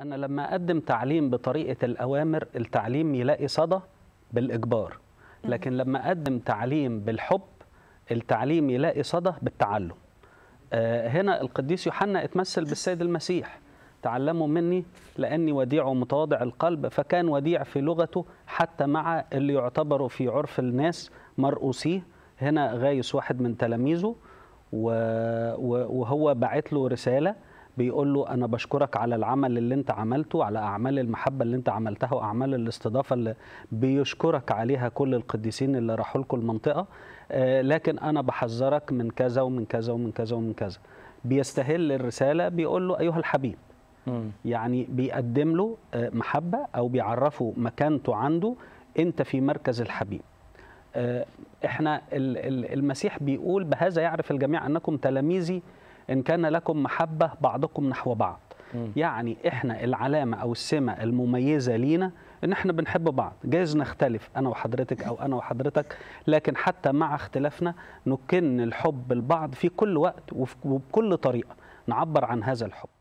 أنا لما أقدم تعليم بطريقة الأوامر التعليم يلاقي صدى بالإجبار لكن لما أقدم تعليم بالحب التعليم يلاقي صدى بالتعلم آه، هنا القديس يوحنا اتمثل بالسيد المسيح تعلموا مني لأني وديع متواضع القلب فكان وديع في لغته حتى مع اللي يعتبروا في عرف الناس مرؤوسيه هنا غايس واحد من تلاميذه وهو بعت له رسالة بيقول له انا بشكرك على العمل اللي انت عملته على اعمال المحبه اللي انت عملتها واعمال الاستضافه اللي بيشكرك عليها كل القديسين اللي راحوا لكم المنطقه آه، لكن انا بحذرك من كذا ومن كذا ومن كذا ومن كذا بيستهل الرساله بيقول له ايها الحبيب يعني بيقدم له آه، محبه او بيعرفه مكانته عنده انت في مركز الحبيب آه، احنا المسيح بيقول بهذا يعرف الجميع انكم تلاميذي إن كان لكم محبة بعضكم نحو بعض يعني إحنا العلامة أو السمة المميزة لينا ان احنا بنحب بعض جايز نختلف انا وحضرتك او انا وحضرتك لكن حتى مع اختلافنا نكن الحب لبعض في كل وقت وبكل طريقه نعبر عن هذا الحب